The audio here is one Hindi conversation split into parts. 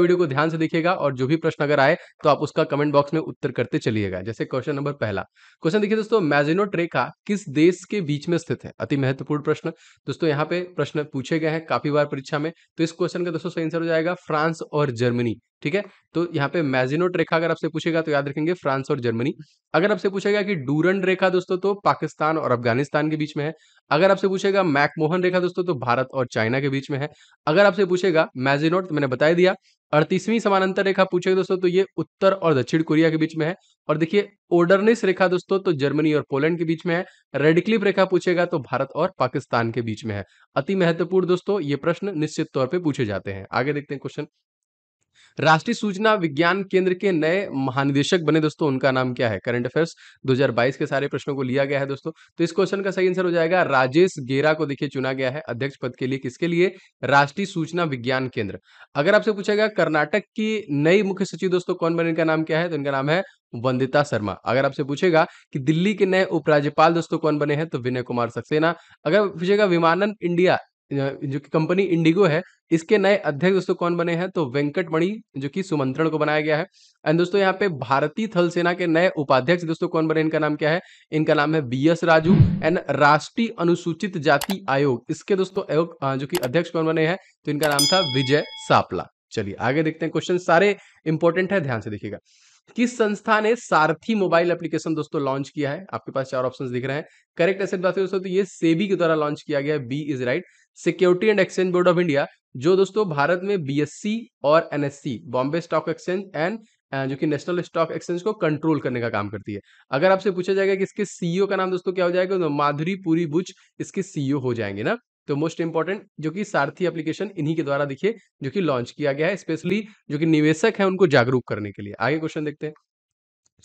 वीडियो को ध्यान से देखिएगा और जो भी प्रश्न अगर आए तो आप उसका कमेंट बॉक्स में उत्तर करते चलिएगा जैसे क्वेश्चन नंबर पहला क्वेश्चन देखिए दोस्तों मैजिनो ट्रेका किस देश के बीच में स्थित है अति महत्वपूर्ण प्रश्न दोस्तों यहाँ पे प्रश्न पूछे गए हैं काफी बार परीक्षा में तो इस क्वेश्चन का दोस्तों सही आंसर हो जाएगा फ्रांस और जर्मनी ठीक है तो यहाँ पे मैजिनोट रेखा अगर आपसे पूछेगा तो याद रखेंगे फ्रांस और जर्मनी अगर आपसे पूछेगा कि डूरन रेखा दोस्तों तो पाकिस्तान और अफगानिस्तान के बीच में है अगर आपसे पूछेगा मैकमोहन रेखा दोस्तों तो भारत और चाइना के बीच में है अगर आपसे पूछेगा मैजिनोट तो मैंने बताया दिया अड़तीसवीं समानांतर रेखा पूछेगा दोस्तों तो ये उत्तर और दक्षिण कोरिया के बीच में है और देखिए ओडरनिस रेखा दोस्तों तो जर्मनी और पोलैंड के बीच में है रेडक्लिप रेखा पूछेगा तो भारत और पाकिस्तान के बीच में है अति महत्वपूर्ण दोस्तों ये प्रश्न निश्चित तौर पर पूछे जाते हैं आगे देखते हैं क्वेश्चन राष्ट्रीय सूचना विज्ञान केंद्र के नए महानिदेशक बने दोस्तों उनका नाम क्या है करंट अफेयर्स 2022 के सारे प्रश्नों को लिया गया है दोस्तों तो इस क्वेश्चन का सही आंसर हो जाएगा राजेश गेरा को देखिए चुना गया है अध्यक्ष पद के लिए किसके लिए राष्ट्रीय सूचना विज्ञान केंद्र अगर आपसे पूछेगा कर्नाटक की नई मुख्य सचिव दोस्तों कौन बने इनका नाम क्या है तो इनका नाम है वंदिता शर्मा अगर आपसे पूछेगा कि दिल्ली के नए उपराज्यपाल दोस्तों कौन बने हैं तो विनय कुमार सक्सेना अगर पूछेगा विमानन इंडिया जो कि कंपनी इंडिगो है इसके नए अध्यक्ष दोस्तों कौन बने हैं तो वेंकट मणि जो कि सुमंत्रण को बनाया गया है एंड दोस्तों यहाँ पे भारतीय थल सेना के नए उपाध्यक्ष दोस्तों कौन बने इनका नाम क्या है इनका नाम है बी एस राजू एंड राष्ट्रीय अनुसूचित जाति आयोग इसके दोस्तों आयोग जो की अध्यक्ष कौन बने हैं तो इनका नाम था विजय सापला चलिए आगे देखते हैं क्वेश्चन सारे इंपॉर्टेंट है ध्यान से देखिएगा किस संस्था ने सारथी मोबाइल एप्लीकेशन दोस्तों लॉन्च किया है आपके पास चार ऑप्शंस दिख रहे हैं करेक्ट एसेट बात दोस्तों तो ये सेबी के द्वारा लॉन्च किया गया B is right security and exchange board of India जो दोस्तों भारत में बीएससी और NSC Bombay stock exchange and जो कि नेशनल स्टॉक एक्सचेंज को कंट्रोल करने का काम करती है अगर आपसे पूछा जाएगा कि इसके सीईओ e का नाम दोस्तों क्या हो जाएगा तो माधुरी पूरी बुच इसके सीईओ e हो जाएंगे ना तो मोस्ट इंपॉर्टेंट जो कि सारथी एप्लीकेशन इन्हीं के द्वारा देखिए जो कि लॉन्च किया गया है स्पेशली जो कि निवेशक है उनको जागरूक करने के लिए आगे क्वेश्चन देखते हैं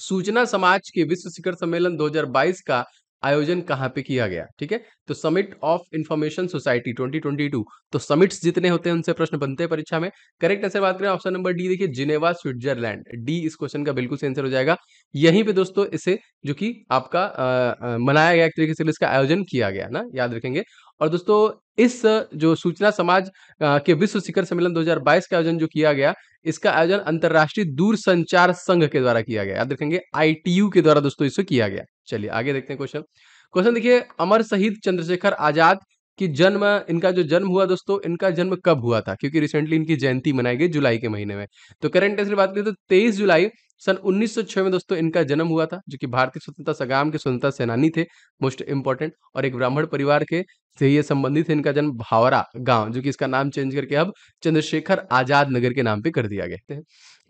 सूचना समाज के विश्व शिखर सम्मेलन 2022 का आयोजन कहाँ पे किया गया ठीक है तो समिट ऑफ इन्फॉर्मेशन सोसाइटी 2022 तो समिट्स जितने होते हैं उनसे प्रश्न बनते हैं परीक्षा में करेक्ट आंसर बात करें ऑप्शन नंबर डी देखिए जिनेवा स्विट्जरलैंड डी इस क्वेश्चन का बिल्कुल सही आंसर हो जाएगा यहीं पे दोस्तों इसे जो कि आपका आ, मनाया गया एक तरीके से इसका आयोजन किया गया ना याद रखेंगे और दोस्तों इस जो सूचना समाज के विश्व शिखर सम्मेलन 2022 का आयोजन जो किया गया इसका आयोजन अंतर्राष्ट्रीय दूरसंचार संघ के द्वारा किया गया याद रखेंगे आईटीयू के द्वारा दोस्तों इसको किया गया चलिए आगे देखते हैं क्वेश्चन क्वेश्चन देखिए अमर शहीद चंद्रशेखर आजाद कि जन्म इनका जो जन्म हुआ दोस्तों इनका जन्म कब हुआ था क्योंकि रिसेंटली इनकी जयंती मनाई गई जुलाई के महीने में तो करंट अफेयर बात करें तो तेईस जुलाई सन 1906 में दोस्तों इनका जन्म हुआ था जो कि भारतीय स्वतंत्रता संग्राम के स्वतंत्रता सेनानी थे मोस्ट इंपॉर्टेंट और एक ब्राह्मण परिवार के से ये संबंधित थे इनका जन्म भावरा गांव जो कि इसका नाम चेंज करके अब चंद्रशेखर आजाद नगर के नाम पे कर दिया गया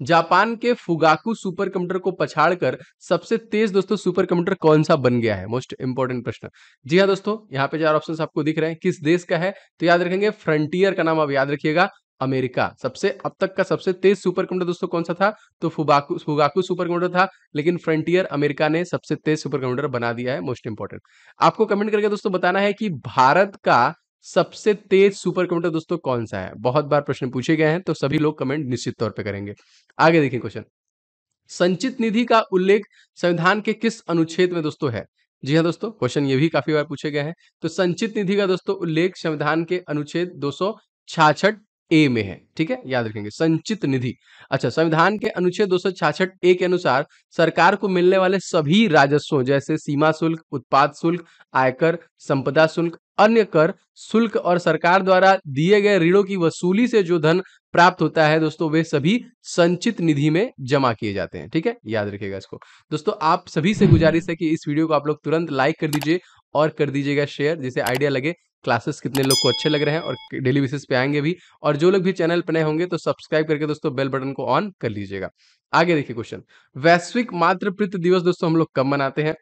जापान के फुगाकू सुपर कंप्यूटर को पछाड़कर सबसे तेज दोस्तों सुपर कंप्यूटर कौन सा बन गया है मोस्ट इंपॉर्टेंट प्रश्न जी हाँ दोस्तों यहाँ पे चार ऑप्शन आपको दिख रहे हैं किस देश का है तो याद रखेंगे फ्रंटियर का नाम आप याद रखिएगा अमेरिका सबसे अब तक का सबसे तेज सुपर कंप्यूटर दोस्तों कौन सा था तो फुबाकू फुगाकू सुपर कंप्यूटर था लेकिन फ्रंटियर अमेरिका ने सबसे तेज सुपर कंप्यूटर बना दिया है मोस्ट इंपोर्टेंट आपको कमेंट करके दोस्तों बताना है कि भारत का सबसे तेज सुपर कंप्यूटर दोस्तों कौन सा है बहुत बार प्रश्न पूछे गए हैं तो सभी लोग कमेंट निश्चित तौर पर करेंगे आगे देखिए क्वेश्चन संचित निधि का उल्लेख संविधान के किस अनुच्छेद में दोस्तों है जी हाँ दोस्तों क्वेश्चन ये भी काफी बार पूछे गए हैं तो संचित निधि का दोस्तों उल्लेख संविधान के अनुच्छेद दो छाछठ ए में है ठीक है याद रखेंगे संचित निधि अच्छा संविधान के अनुच्छेद दो ए के अनुसार सरकार को मिलने वाले सभी राजस्व जैसे सीमा शुल्क उत्पाद शुल्क आयकर संपदा शुल्क अन्य कर शुल्क और सरकार द्वारा दिए गए ऋणों की वसूली से जो धन प्राप्त होता है दोस्तों वे सभी संचित निधि में जमा किए जाते हैं ठीक है याद रखिएगा इसको दोस्तों आप सभी से गुजारिश है कि इस वीडियो को आप लोग तुरंत लाइक कर दीजिए और कर दीजिएगा शेयर जिसे आइडिया लगे क्लासेस कितने लोग को अच्छे लग रहे हैं और डेली बेसिस पे आएंगे भी और जो लोग भी चैनल पर नए होंगे तो सब्सक्राइब करके दोस्तों बेल बटन को ऑन कर लीजिएगा आगे देखिए क्वेश्चन वैश्विक मातृपित्व दिवस दोस्तों हम लोग कब मनाते हैं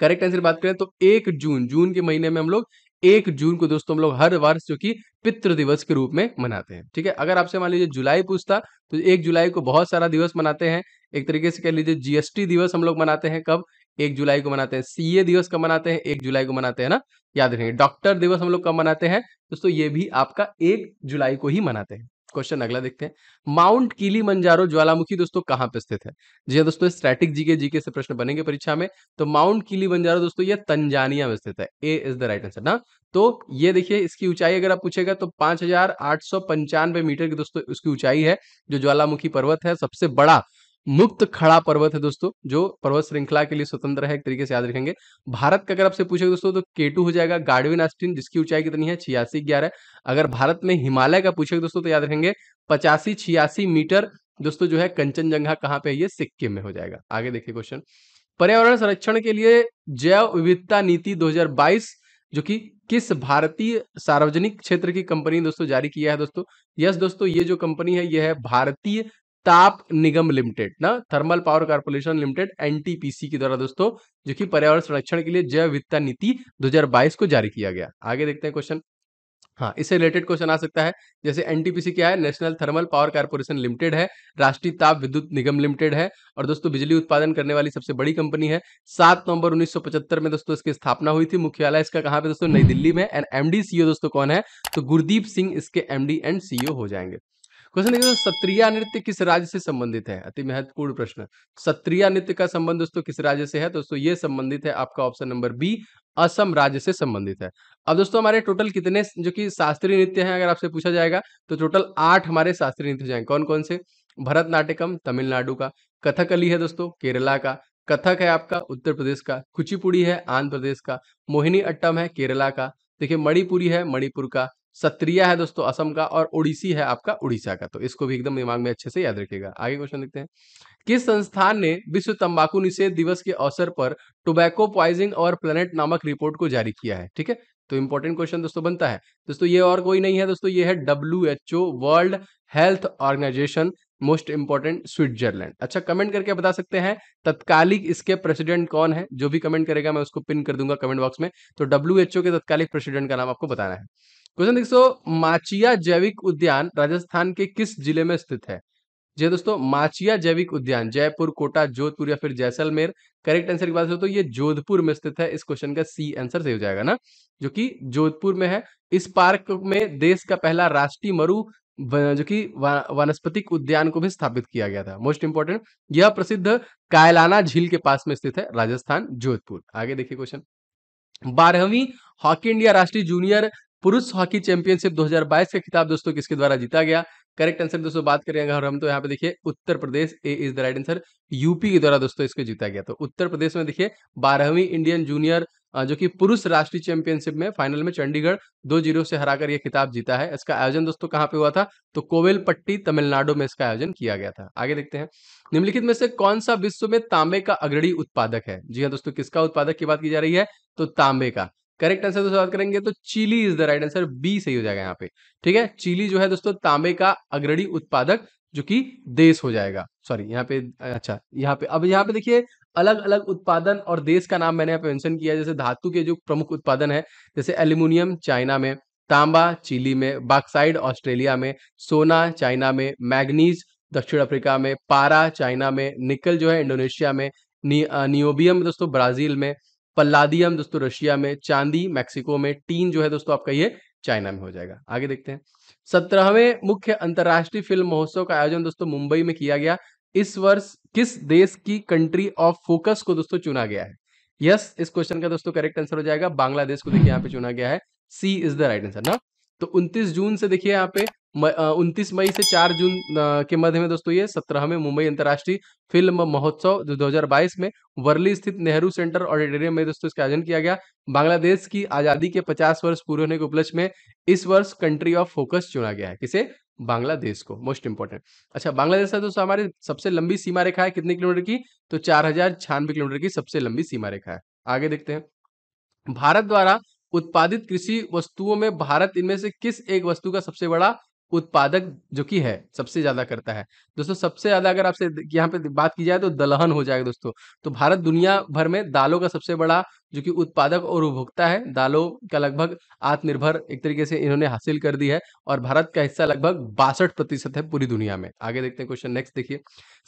करेक्ट आंसर बात करें तो एक जून जून के महीने में हम लोग एक जून को दोस्तों हम लोग हर वर्ष जो कि पितृ दिवस के रूप में मनाते हैं ठीक है अगर आपसे मान लीजिए जुलाई पूछता तो एक जुलाई को बहुत सारा दिवस मनाते हैं एक तरीके से कह लीजिए जीएसटी दिवस हम लोग मनाते हैं कब एक जुलाई को मनाते हैं सीए दिवस कब मनाते हैं एक जुलाई को मनाते हैं ना याद रखेंगे डॉक्टर दिवस हम लोग कब मनाते हैं दोस्तों ये भी आपका एक जुलाई को ही मनाते हैं क्वेश्चन अगला देखते हैं माउंट कीली मंजारो ज्वालामुखी दोस्तों कहाँ पे स्थित है जी हाँ दोस्तों स्ट्रेटिक जीके जीके से प्रश्न बनेंगे परीक्षा में तो माउंट कीली मंजारो दोस्तों ये तंजानिया में स्थित है A is the right answer ना तो ये देखिए इसकी ऊंचाई अगर आप पूछेगा तो पांच मीटर की दोस्तों इसकी ऊंचाई है जो ज्वालामुखी पर्वत है सबसे बड़ा मुक्त खड़ा पर्वत है दोस्तों जो पर्वत श्रृंखला के लिए स्वतंत्र है एक तरीके से याद रखेंगे भारत का अगर आपसे पूछेगा दोस्तों तो केटू हो जाएगा गार्डविन आस्टिन जिसकी ऊंचाई कितनी है छियासी ग्यारह अगर भारत में हिमालय का पूछेगा दोस्तों तो याद रखेंगे पचासी छियासी मीटर दोस्तों जो है कंचनजंगा कहाँ पे है ये सिक्किम में हो जाएगा आगे देखिए क्वेश्चन पर्यावरण संरक्षण के लिए जैव विविधता नीति 2022 जो कि किस भारतीय सार्वजनिक क्षेत्र की कंपनी दोस्तों जारी किया है दोस्तों यस दोस्तों ये जो कंपनी है ये है भारतीय ताप निगम लिमिटेड ना thermal power corporation limited NTPC के द्वारा दोस्तों जो कि पर्यावरण संरक्षण के लिए जैव वित्ता नीति 2022 को जारी किया गया आगे देखते हैं क्वेश्चन हाँ इससे रिलेटेड क्वेश्चन आ सकता है जैसे एनटीपीसी क्या है national thermal power corporation limited है राष्ट्रीय ताप विद्युत निगम लिमिटेड है और दोस्तों बिजली उत्पादन करने वाली सबसे बड़ी कंपनी है सात नवंबर 1975 में दोस्तों इसकी स्थापना हुई थी मुख्यालय इसका कहाँ पे दोस्तों नई दिल्ली में एंड एमडी सीईओ दोस्तों कौन है तो गुरदीप सिंह इसके एमडी एंड सीईओ हो जाएंगे क्वेश्चन देखिए सत्रिया नृत्य किस राज्य से संबंधित है अति महत्वपूर्ण प्रश्न सत्रिया नृत्य का संबंध दोस्तों किस राज्य से है दोस्तों ये संबंधित है आपका ऑप्शन नंबर बी असम राज्य से संबंधित है अब दोस्तों हमारे टोटल कितने जो कि शास्त्रीय नृत्य हैं अगर आपसे पूछा जाएगा तो टोटल आठ हमारे शास्त्रीय नृत्य जाएंगे कौन कौन से भरतनाट्यकम तमिलनाडु का कथकली है दोस्तों केरला का कथक है आपका उत्तर प्रदेश का कुचिपुड़ी है आंध्र प्रदेश का मोहिनी अट्टम है केरला का देखिए मणिपुरी है मणिपुर का सत्रिया है दोस्तों असम का और उड़ीसी है आपका उड़ीसा का तो इसको भी एकदम दिमाग में अच्छे से याद रखिएगा आगे क्वेश्चन देखते हैं किस संस्थान ने विश्व तंबाकू निषेध दिवस के अवसर पर टोबैको पॉइजिंग और प्लेनेट नामक रिपोर्ट को जारी किया है ठीक है तो इंपॉर्टेंट क्वेश्चन दोस्तों बनता है दोस्तों ये और कोई नहीं है दोस्तों ये है W H O world health organization most important Switzerland अच्छा कमेंट करके बता सकते हैं तत्कालिक इसके प्रेसिडेंट कौन है जो भी कमेंट करेगा मैं उसको पिन कर दूंगा कमेंट बॉक्स में तो डब्ल्यू एच ओ के तत्कालिक प्रेसिडेंट का नाम आपको बताना है क्वेश्चन देखो माचिया जैविक उद्यान राजस्थान के किस जिले में स्थित है जी हाँ दोस्तों माचिया जैविक उद्यान जयपुर कोटा जोधपुर या फिर जैसलमेर करेक्ट आंसर की बात हो तो ये जोधपुर में स्थित है इस क्वेश्चन का सी आंसर सही हो जाएगा ना जो कि जोधपुर में है इस पार्क में देश का पहला राष्ट्रीय मरु जो कि वा, उद्यान को भी स्थापित किया गया था मोस्ट इंपोर्टेंट यह प्रसिद्ध कायलाना झील के पास में स्थित है राजस्थान जोधपुर आगे देखिए क्वेश्चन बारहवीं हॉकी इंडिया राष्ट्रीय जूनियर पुरुष हॉकी चैंपियनशिप 2022 का खिताब दोस्तों किसके द्वारा जीता गया करेक्ट आंसर दोस्तों बात करें अगर हम तो यहाँ पे देखिए Uttar Pradesh A is the right answer UP के द्वारा दोस्तों इसको जीता गया तो उत्तर प्रदेश में देखिए बारहवीं इंडियन जूनियर जो कि पुरुष राष्ट्रीय चैंपियनशिप में फाइनल में चंडीगढ़ दो जीरो से हराकर यह खिताब जीता है इसका आयोजन दोस्तों कहाँ पे हुआ था तो कोवेलपट्टी तमिलनाडु में इसका आयोजन किया गया था आगे देखते हैं निम्नलिखित में से कौन सा विश्व में तांबे का अग्रणी उत्पादक है जी हाँ दोस्तों किसका उत्पादक की बात की जा रही है तो तांबे का करेक्ट आंसर दोस्तों बात करेंगे तो Chile is the right answer B सही हो जाएगा यहाँ पे ठीक है चिली जो है दोस्तों तांबे का अग्रणी उत्पादक जो कि देश हो जाएगा सॉरी यहाँ पे अच्छा यहाँ पे अब यहाँ पे देखिए अलग अलग उत्पादन और देश का नाम मैंने यहाँ पे मेंशन किया जैसे धातु के जो प्रमुख उत्पादन है जैसे एल्यूमिनियम चाइना में तांबा चिली में बाक्साइड ऑस्ट्रेलिया में सोना चाइना में मैग्नीज दक्षिण अफ्रीका में पारा चाइना में निकल जो है इंडोनेशिया में नि, नियोबियम दोस्तों ब्राजील में पल्लादियम दोस्तों रशिया में चांदी मैक्सिको में टीन जो है दोस्तों आपका ये चाइना में हो जाएगा आगे देखते हैं सत्रहवें मुख्य अंतर्राष्ट्रीय फिल्म महोत्सव का आयोजन दोस्तों मुंबई में किया गया इस वर्ष किस देश की कंट्री ऑफ फोकस को दोस्तों चुना गया है यस इस क्वेश्चन का दोस्तों करेक्ट आंसर हो जाएगा बांग्लादेश को देखिए यहाँ पे चुना गया है C is the right answer ना तो 29 जून से देखिए यहाँ पे उनतीस मई से 4 जून के मध्य में दोस्तों ये सत्रह में मुंबई अंतर्राष्ट्रीय फिल्म महोत्सव हजार 2022 में वर्ली स्थित नेहरू सेंटर ऑडिटोरियम में दोस्तों इसका आयोजन किया गया बांग्लादेश की आजादी के 50 वर्ष पूरे होने के उपलक्ष्य में इस वर्ष कंट्री ऑफ फोकस चुना गया है किसे बांग्लादेश को मोस्ट इंपोर्टेंट अच्छा बांग्लादेश है दोस्तों हमारी सबसे लंबी सीमा रेखा है कितने किलोमीटर की तो चार किलोमीटर की सबसे लंबी सीमा रेखा है आगे देखते हैं भारत द्वारा उत्पादित कृषि वस्तुओं में भारत इनमें से किस एक वस्तु का सबसे बड़ा उत्पादक जो कि है सबसे ज़्यादा करता है दोस्तों सबसे ज़्यादा अगर आपसे यहाँ पे बात की जाए तो दलहन हो जाएगा दोस्तों तो भारत दुनिया भर में दालों का सबसे बड़ा जो कि उत्पादक और उपभोक्ता है दालों का लगभग आत्मनिर्भर एक तरीके से इन्होंने हासिल कर दी है और भारत का हिस्सा लगभग बासठ प्रतिशत है पूरी दुनिया में आगे देखते हैं क्वेश्चन नेक्स्ट देखिए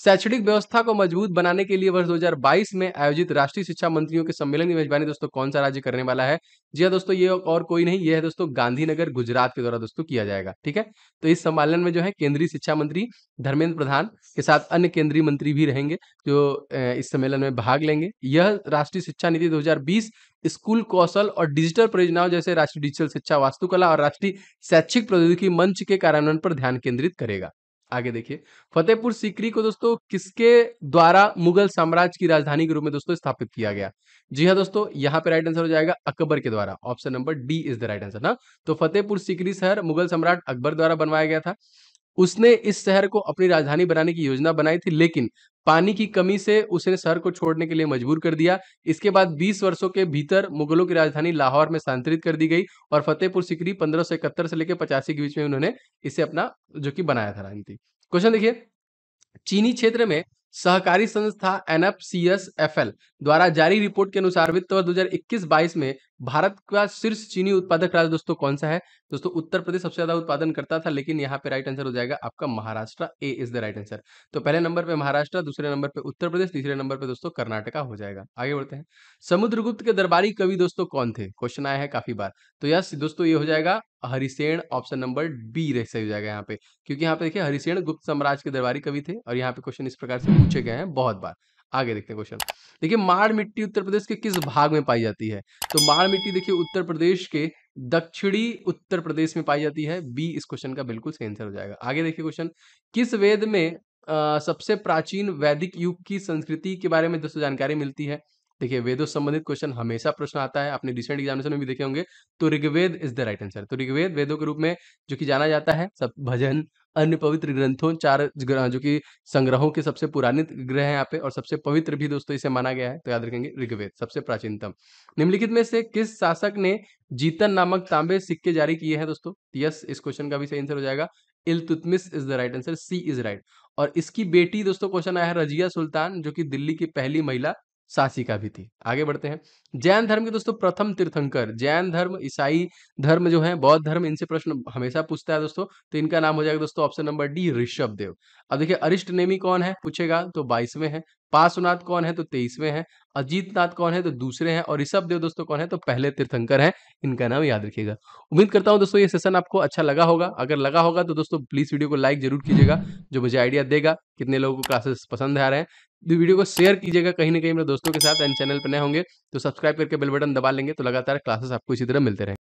शैक्षणिक व्यवस्था को मजबूत बनाने के लिए वर्ष दो में आयोजित राष्ट्रीय शिक्षा मंत्रियों के सम्मेलन की मेजबानी दोस्तों कौन सा राज्य करने वाला है जी हाँ दोस्तों ये और कोई नहीं ये है दोस्तों गांधीनगर गुजरात के द्वारा दोस्तों किया जाएगा ठीक है तो इस सम्मेलन में जो है केंद्रीय शिक्षा मंत्री धर्मेंद्र प्रधान के साथ अन्य केंद्रीय मंत्री भी रहेंगे जो इस सम्मेलन में भाग लेंगे यह राष्ट्रीय शिक्षा नीति दो बीस स्कूल कौशल और डिजिटल परियोजनाओं जैसे राष्ट्रीय डिजिटल शिक्षा वास्तुकला और राष्ट्रीय शैक्षिक प्रौद्योगिकी मंच के कार्यान्वयन पर ध्यान केंद्रित करेगा आगे देखिए फतेहपुर सीकरी को दोस्तों किसके द्वारा मुगल साम्राज्य की राजधानी के रूप में दोस्तों स्थापित किया गया जी हाँ दोस्तों यहाँ पे राइट आंसर हो जाएगा अकबर के द्वारा option number D is the right answer ना तो फतेहपुर सीकरी शहर मुगल सम्राट अकबर द्वारा बनवाया गया था उसने इस शहर को अपनी राजधानी बनाने की योजना बनाई थी लेकिन पानी की कमी से उसने शहर को छोड़ने के लिए मजबूर कर दिया इसके बाद 20 वर्षों के भीतर मुगलों की राजधानी लाहौर में स्थानांतरित कर दी गई और फतेहपुर सिकरी पंद्रह सौ इकहत्तर से लेकर पचासी के बीच में उन्होंने इसे अपना जो कि बनाया था राजनीति क्वेश्चन देखिए चीनी क्षेत्र में सहकारी संस्था N F C S F L द्वारा जारी रिपोर्ट के अनुसार वित्त वर्ष दो हजार में भारत का शीर्ष चीनी उत्पादक राज्य दोस्तों कौन सा है दोस्तों उत्तर प्रदेश सबसे ज्यादा उत्पादन करता था लेकिन यहाँ पे राइट आंसर हो जाएगा आपका Maharashtra A is the right answer तो पहले नंबर पे महाराष्ट्र दूसरे नंबर पे उत्तर प्रदेश तीसरे नंबर पे दोस्तों कर्नाटका हो जाएगा आगे बढ़ते हैं समुद्रगुप्त के दरबारी कवि दोस्तों कौन थे क्वेश्चन आया है काफी बार तो यस दोस्तों ये हो जाएगा हरिसेण ऑप्शन नंबर बी रह सही हो जाएगा यहाँ पे क्योंकि यहाँ पे देखिए हरिसेण गुप्त साम्राज्य के दरबारी कवि थे और यहाँ पे क्वेश्चन इस प्रकार से पूछे गए हैं बहुत बार आगे देखते हैं क्वेश्चन देखिए माड़ मिट्टी उत्तर प्रदेश के किस भाग में पाई जाती है तो माड़ मिट्टी देखिए उत्तर प्रदेश के दक्षिणी उत्तर प्रदेश में पाई जाती है बी इस क्वेश्चन का बिल्कुल सही आंसर हो जाएगा आगे देखिए क्वेश्चन किस वेद में आ, सबसे प्राचीन वैदिक युग की संस्कृति के बारे में दोस्तों जानकारी मिलती है देखिए वेदों संबंधित क्वेश्चन हमेशा प्रश्न आता है आपने रिसेंट एग्जामिनेशन में भी देखे होंगे तो Rigveda is the right answer तो ऋग्वेद वेदों के रूप में जो कि जाना जाता है सब भजन अन्य पवित्र ग्रंथों चार जो कि संग्रहों के सबसे पुराने ग्रह हैं यहाँ पे और सबसे पवित्र भी दोस्तों इसे माना गया है तो याद रखेंगे ऋग्वेद सबसे प्राचीनतम निम्नलिखित में से किस शासक ने जीतन नामक तांबे सिक्के जारी किए हैं दोस्तों यस इस क्वेश्चन का भी सही आंसर हो जाएगा Iltutmish is the right answer C is right और इसकी बेटी दोस्तों क्वेश्चन आया है रजिया सुल्तान जो कि दिल्ली की पहली महिला का भी थी आगे बढ़ते हैं जैन धर्म के दोस्तों प्रथम तीर्थंकर जैन धर्म ईसाई धर्म जो है बौद्ध धर्म इनसे प्रश्न हमेशा पूछता है दोस्तों तो इनका नाम हो जाएगा दोस्तों option number D Rishabh Dev अब देखिए अरिष्ट नेमी कौन है पूछेगा तो बाईसवें हैं पासुनाथ कौन है तो तेईसवें हैं अजीत नाथ कौन है तो दूसरे हैं और ऋषभ देव दोस्तों कौन है तो पहले तीर्थंकर हैं इनका नाम याद रखिएगा उम्मीद करता हूं दोस्तों ये सेशन आपको अच्छा लगा होगा अगर लगा होगा तो दोस्तों प्लीज वीडियो को लाइक जरूर कीजिएगा जो मुझे आइडिया देगा कितने लोगों को क्लासेस पसंद आ रहे हैं वीडियो को शेयर कीजिएगा कहीं ना कहीं मेरे दोस्तों के साथ एंड चैनल पर नए होंगे तो सब्सक्राइब करके बेल बटन दबा लेंगे तो लगातार क्लासेस आपको इसी तरह मिलते रहेंगे